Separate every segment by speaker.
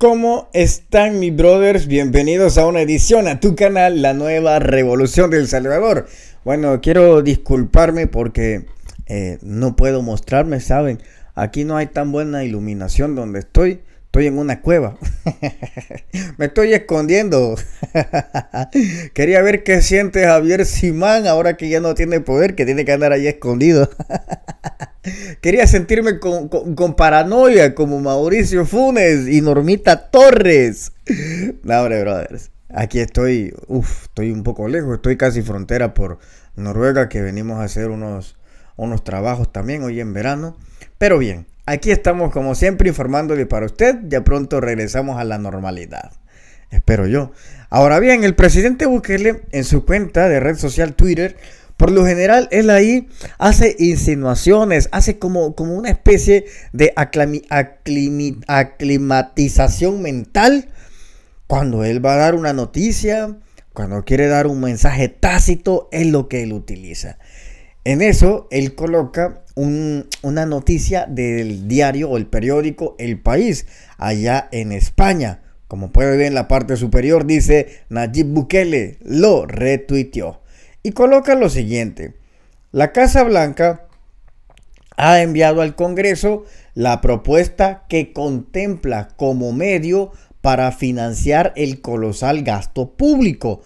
Speaker 1: ¿Cómo están mis brothers? Bienvenidos a una edición a tu canal, La Nueva Revolución del Salvador. Bueno, quiero disculparme porque eh, no puedo mostrarme, ¿saben? Aquí no hay tan buena iluminación donde estoy. Estoy en una cueva. Me estoy escondiendo. Quería ver qué siente Javier Simán ahora que ya no tiene poder, que tiene que andar ahí escondido. Quería sentirme con, con, paranoia como Mauricio Funes y Normita Torres. No, brothers. Aquí estoy, uff, estoy un poco lejos, estoy casi frontera por Noruega, que venimos a hacer unos, unos trabajos también hoy en verano. Pero bien, aquí estamos como siempre informándole para usted, ya pronto regresamos a la normalidad. Espero yo. Ahora bien, el presidente Bukele en su cuenta de red social Twitter por lo general, él ahí hace insinuaciones, hace como, como una especie de aclimatización mental cuando él va a dar una noticia, cuando quiere dar un mensaje tácito, es lo que él utiliza. En eso, él coloca una noticia del diario o el periódico El País, allá en España. Como puede ver en la parte superior, dice Nayib Bukele lo retuiteó y coloca lo siguiente. La Casa Blanca ha enviado al Congreso la propuesta que contempla como medio para financiar el colosal gasto público,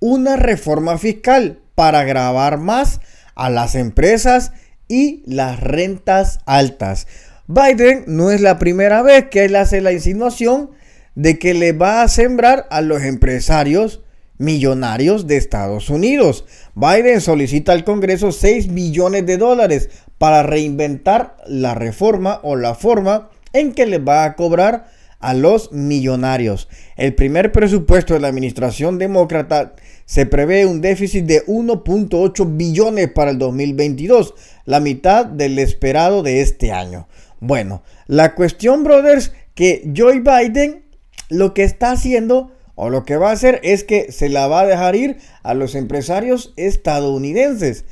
Speaker 1: una reforma fiscal para grabar más a las empresas y las rentas altas. Biden no es la primera vez que él hace la insinuación de que le va a sembrar a los empresarios millonarios de Estados Unidos. Biden solicita al Congreso 6 billones de dólares para reinventar la reforma o la forma en que le va a cobrar a los millonarios. El primer presupuesto de la administración demócrata se prevé un déficit de 1.8 billones para el 2022, la mitad del esperado de este año. Bueno, la cuestión, brothers, que Joe Biden lo que está haciendo o lo que va a hacer es que se la va a dejar ir a los empresarios estadounidenses.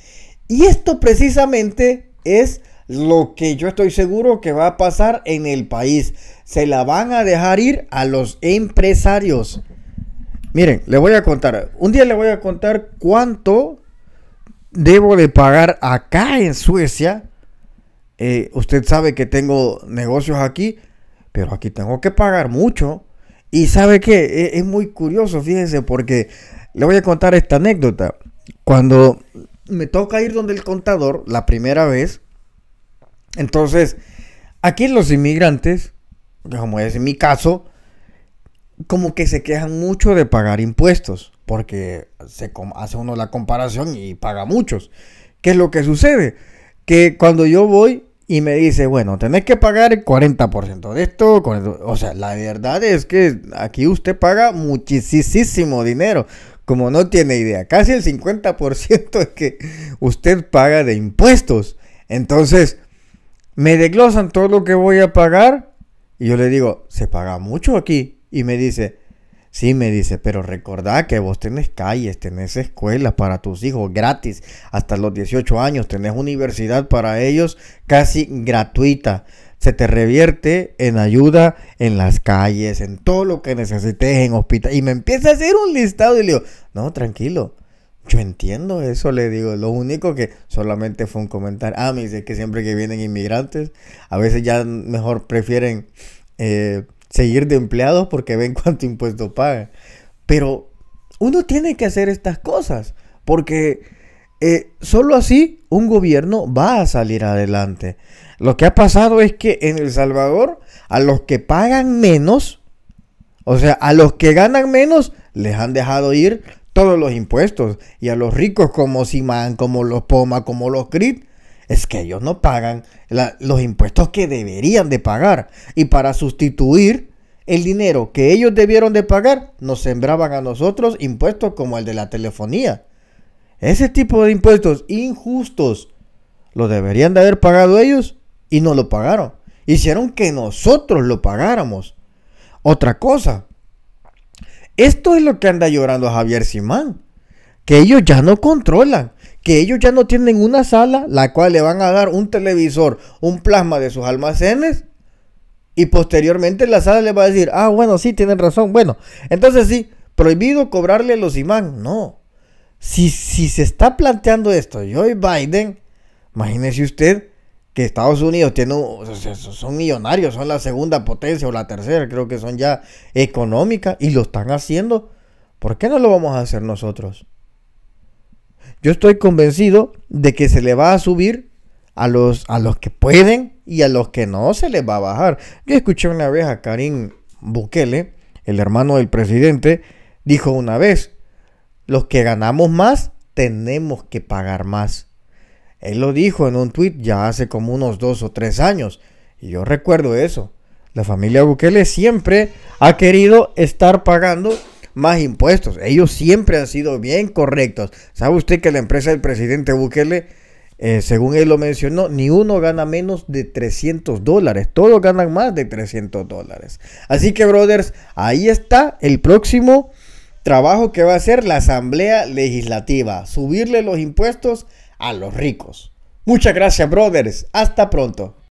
Speaker 1: Y esto precisamente es lo que yo estoy seguro que va a pasar en el país. Se la van a dejar ir a los empresarios. Miren, le voy a contar. Un día le voy a contar cuánto debo de pagar acá en Suecia. Eh, usted sabe que tengo negocios aquí, pero aquí tengo que pagar mucho. Y sabe qué, e, es, muy curioso, fíjense, porque le voy a contar esta anécdota. Cuando me toca ir donde el contador la primera vez, entonces, aquí los inmigrantes, como es mi caso, como que se quejan mucho de pagar impuestos, porque se hace uno la comparación y paga muchos. ¿Qué es lo que sucede? Que cuando yo voy, y me dice, bueno, tenés que pagar el 40% de esto. O sea, la verdad es que aquí usted paga muchísimo dinero, como no tiene idea. Casi el 50% es que usted paga de impuestos. Entonces, me desglosan todo lo que voy a pagar. Y yo le digo, se paga mucho aquí. Y me dice, Sí, me dice, pero recordá que vos tenés calles, tenés escuelas para tus hijos gratis hasta los 18 años, tenés universidad para ellos casi gratuita. Se te revierte en ayuda en las calles, en todo lo que necesites, en hospital. Y me empieza a hacer un listado y le digo, no, tranquilo, yo entiendo eso, le digo. Lo único que solamente fue un comentario. Ah, me dice que siempre que vienen inmigrantes, a veces ya mejor prefieren... Eh, seguir de empleados porque ven cuánto impuesto pagan. Pero uno tiene que hacer estas cosas porque eh, solo así un gobierno va a salir adelante. Lo que ha pasado es que en El Salvador a los que pagan menos, o sea, a los que ganan menos, les han dejado ir todos los impuestos. Y a los ricos como Simán, como los Poma, como los Crit, es que ellos no pagan los impuestos que deberían de pagar. Y para sustituir el dinero que ellos debieron de pagar, nos sembraban a nosotros impuestos como el de la telefonía. Ese tipo de impuestos injustos los deberían de haber pagado ellos y no lo pagaron. Hicieron que nosotros lo pagáramos. Otra cosa, esto es lo que anda llorando Javier Simán, que ellos ya no controlan que ellos ya no tienen una sala, la cual le van a dar un televisor, un plasma de sus almacenes, y posteriormente la sala le va a decir, ah, bueno, sí, tienen razón, bueno, entonces sí, prohibido cobrarle los imán, no. Si, si se está planteando esto, Joe Biden, imagínese usted que Estados Unidos tiene, son millonarios, son la segunda potencia o la tercera, creo que son ya económica, y lo están haciendo, ¿por qué no lo vamos a hacer nosotros? Yo estoy convencido de que se le va a subir a los, a los que pueden y a los que no se les va a bajar. Yo escuché una vez a Karim Bukele, el hermano del presidente, dijo una vez, los que ganamos más tenemos que pagar más. Él lo dijo en un tuit ya hace como unos dos o tres años. Y yo recuerdo eso. La familia Bukele siempre ha querido estar pagando más impuestos. Ellos siempre han sido bien correctos. ¿Sabe usted que la empresa del presidente Bukele, eh, según él lo mencionó, ni uno gana menos de 300 dólares? Todos ganan más de 300 dólares. Así que, brothers, ahí está el próximo trabajo que va a hacer la Asamblea Legislativa. Subirle los impuestos a los ricos. Muchas gracias, brothers. Hasta pronto.